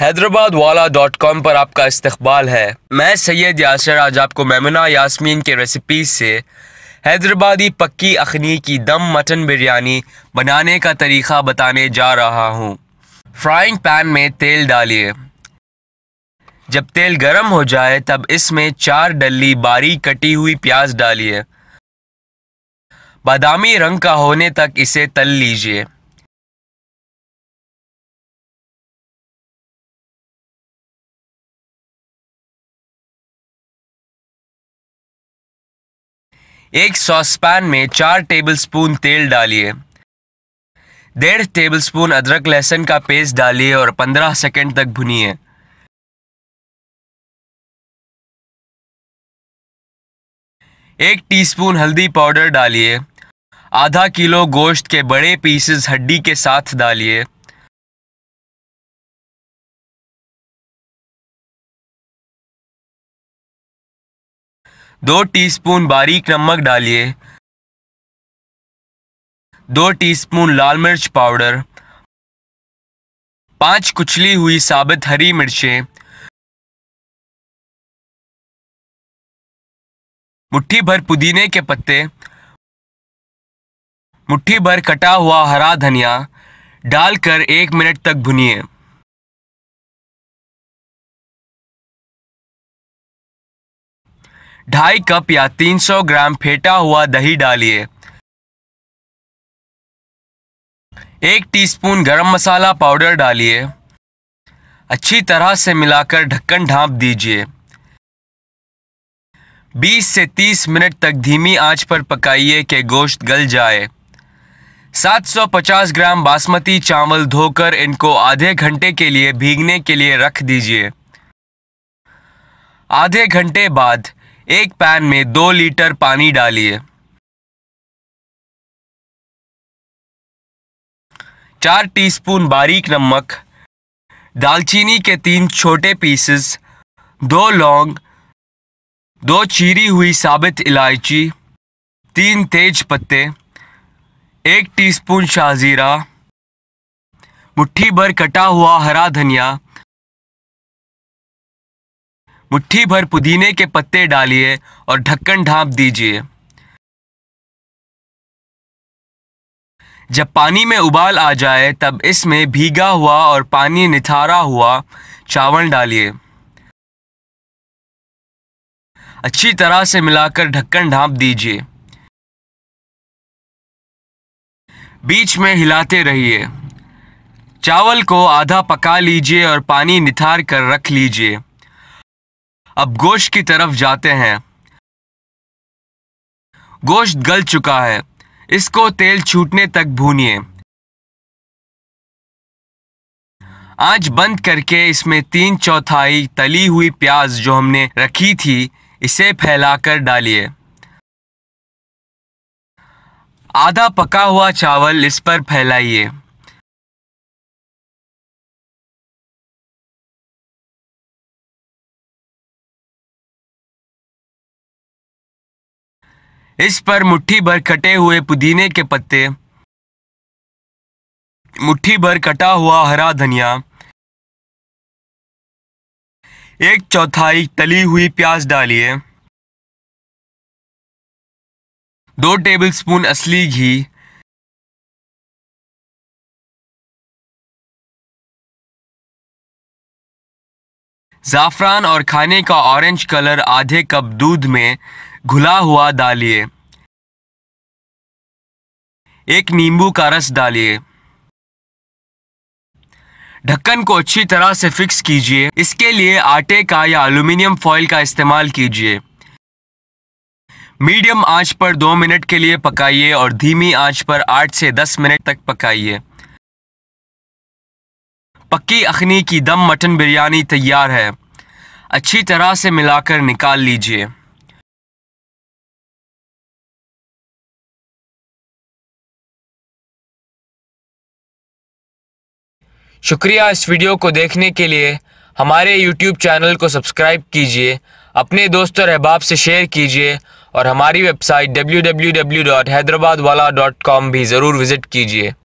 हैदराबाद वाला dot com पर आपका इस्तबाल है मैं सैयद यासर आज आपको मेमना यासमीन के रेसिपी से हैदराबादी पक्की अखनी की दम मटन बिरयानी बनाने का तरीका बताने जा रहा हूँ फ्राइंग पैन में तेल डालिए जब तेल गर्म हो जाए तब इसमें चार डल्ली बारीक कटी हुई प्याज डालिए बादामी रंग का होने तक इसे तल लीजिए एक सॉस पैन में चार टेबलस्पून तेल डालिए डेढ़ टेबलस्पून अदरक लहसुन का पेस्ट डालिए और पंद्रह सेकेंड तक भुनिए एक टीस्पून हल्दी पाउडर डालिए आधा किलो गोश्त के बड़े पीसेस हड्डी के साथ डालिए दो टीस्पून बारीक नमक डालिए दो टीस्पून लाल मिर्च पाउडर पांच कुचली हुई साबित हरी मिर्चें मुट्ठी भर पुदीने के पत्ते मुट्ठी भर कटा हुआ हरा धनिया डालकर एक मिनट तक भुनिए ढाई कप या 300 ग्राम फेंटा हुआ दही डालिए एक टीस्पून गरम मसाला पाउडर डालिए अच्छी तरह से मिलाकर ढक्कन ढांप दीजिए 20 से 30 मिनट तक धीमी आंच पर पकाइए कि गोश्त गल जाए 750 ग्राम बासमती चावल धोकर इनको आधे घंटे के लिए भीगने के लिए रख दीजिए आधे घंटे बाद एक पैन में दो लीटर पानी डालिए चार टीस्पून बारीक नमक दालचीनी के तीन छोटे पीसेस दो लौंग दो चीरी हुई साबित इलायची तीन तेज पत्ते एक टीस्पून शाहजीरा मुट्ठी भर कटा हुआ हरा धनिया मुट्ठी भर पुदीने के पत्ते डालिए और ढक्कन ढांप दीजिए जब पानी में उबाल आ जाए तब इसमें भीगा हुआ और पानी निथारा हुआ चावल डालिए अच्छी तरह से मिलाकर ढक्कन ढांप दीजिए बीच में हिलाते रहिए चावल को आधा पका लीजिए और पानी निथार कर रख लीजिए अब गोश्त की तरफ जाते हैं गोश्त गल चुका है इसको तेल छूटने तक भूनिए आंच बंद करके इसमें तीन चौथाई तली हुई प्याज जो हमने रखी थी इसे फैलाकर डालिए आधा पका हुआ चावल इस पर फैलाइए इस पर मुट्ठी भर कटे हुए पुदीने के पत्ते मुट्ठी भर कटा हुआ हरा धनिया एक चौथाई तली हुई प्याज डालिए दो टेबलस्पून असली घी ज़ाफ़रान और खाने का ऑरेंज कलर आधे कप दूध में घुला हुआ डालिए एक नींबू का रस डालिए ढक्कन को अच्छी तरह से फिक्स कीजिए इसके लिए आटे का या अलूमिनियम फॉइल का इस्तेमाल कीजिए मीडियम आंच पर दो मिनट के लिए पकाइए और धीमी आंच पर आठ से दस मिनट तक पकाइए पक्की अखनी की दम मटन बिरयानी तैयार है अच्छी तरह से मिलाकर निकाल लीजिए शुक्रिया इस वीडियो को देखने के लिए हमारे YouTube चैनल को सब्सक्राइब कीजिए अपने दोस्तों और अहबाब से शेयर कीजिए और हमारी वेबसाइट डब्ल्यू भी ज़रूर विज़िट कीजिए